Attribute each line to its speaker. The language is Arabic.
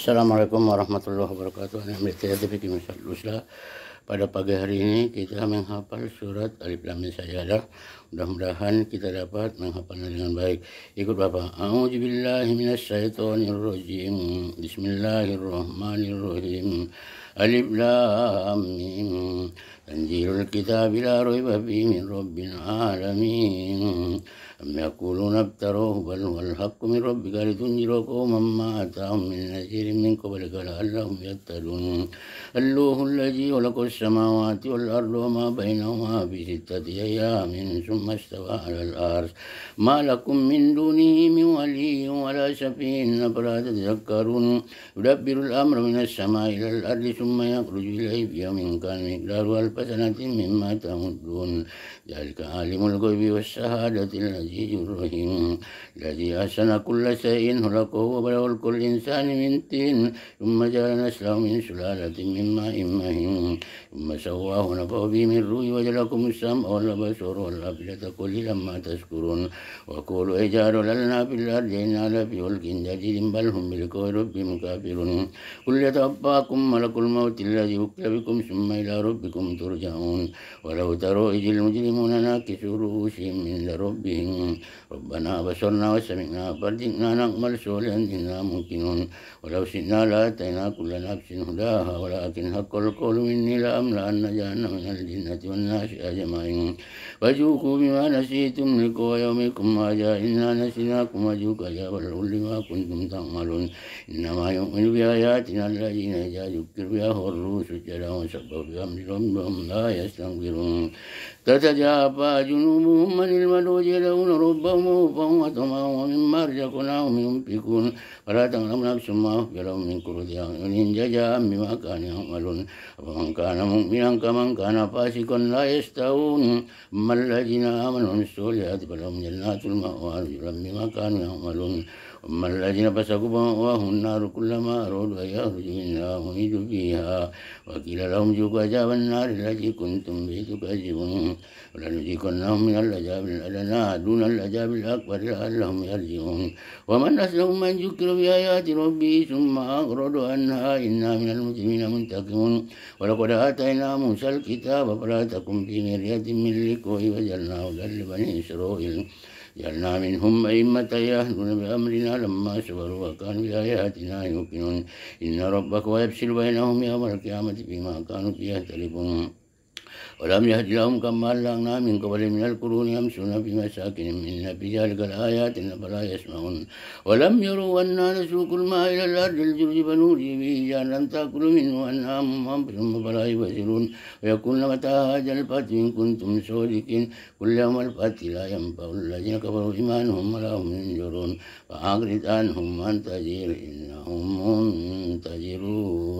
Speaker 1: Assalamualaikum warahmatullahi wabarakatuh. Alhamdulillah. pada pagi hari ini kita menghafal surat Alif Lam Mim Sajadah. Mudah-mudahan kita dapat menghafalnya dengan baik. Ikut Bapak. A'udzubillahi minasyaitonirrajim. Bismillahirrahmanirrahim. Alif Lam Mim. Tanzilul kitab la raiba fihi min rabbil alamin. أم يقولون ابتروه بل هو الحق من ربك لتنذر قوما ما أتاهم من نذير من قبلك لعلهم يتقون الله الذي خلق السماوات والأرض وما بينهما في ستة أيام ثم استوى على الأرض ما لكم من دونه من ولي ولا شفيع أفلا تذكرون يدبر الأمر من السماء إلى الأرض ثم يخرج إليه يوم كان مقدار ألف سنة مما تمدون ذلك عالم الغيب والشهادة الذي العزيز الرحيم الذي أحسن كل شيء خلقه وبلغ كل إنسان من تين ثم جعل نسله من سلالة من ماء مهين سواه ونفخ فيه من روحي وجلكم السمع والابصار والأفلت كل لما تشكرون وقولوا إجار لنا في الارض انا لفي ولك جديد بل هم بلقاء ربهم كافرون قل يتوفاكم ملك الموت الذي وكل بكم ثم الى ربكم ترجعون ولو تروا اذ المجرمون ناكسوا رؤوسهم من ربهم ربنا بشرنا وسمعنا فردنا نعمل سولا انا ممكنون ولو شئنا لاتينا كل نفس هداها ولكن حق القول مني لاملا ولأن جهنم من الجنة والناس أجمعين فذوقوا بما نسيتم لقوا يومكم هذا إنا نسيناكم وذوقوا يا الغل ما كنتم تعملون إنما يؤمن بآياتنا الذين إذا ذكر بها خروا سجدا وسبحوا بأمر ربهم لا يستنكرون تتجافى جنوبهم من الملوج يدعون ربهم وفهم وطمعا ومما رزقناهم ينفقون ولا تعلم نفس ما أخبرهم لهم من قرة أعين جزاء بما كانوا يعملون ومن كان مؤمنا منهم كمن كان فاسقا لا يستوون أما الذين آمنوا والصالحات فلهم جنات المأوى رجلا بما كانوا يعملون أما الذين فسقوا فمأواهم النار كلما أرادوا أن يخرجوا منها أعيدوا فيها وقيل لهم ذوقوا عذاب النار التي كنتم به تكذبون ولنذيقنهم من العذاب الأدنى دون العذاب الأكبر لعلهم يرجعون ومن أسلم من ذكر بآيات ربه ثم أغردوا عنها إنا من المسلمين منتقمون ولقد آتينا موسى الكتاب فلا تكن في مرية من لكوه وجلناه هدى لبني إسرائيل جعلنا منهم أئمة يهدون بأمرنا لما صبروا وكانوا بآياتنا يوقنون إن ربك ويفصل بينهم يوم القيامة فيما كانوا فيه يختلفون ولم يهد لهم كما أهلكنا من قبل من القرون يمشون في مساكن من في ذلك الآيات فلا يسمعون ولم يروا أنا نسوق الماء إلى الأرض الجرز فنوري به لم تأكلوا منه أنعامهم أنفسهم فلا يبصرون ويقولن متى هذا الفتح إن كنتم صادقين كل يوم الفتح لا ينفع الذين كفروا إيمانهم ولا هم ينجرون فأعرض عنهم تجير إنهم منتجرون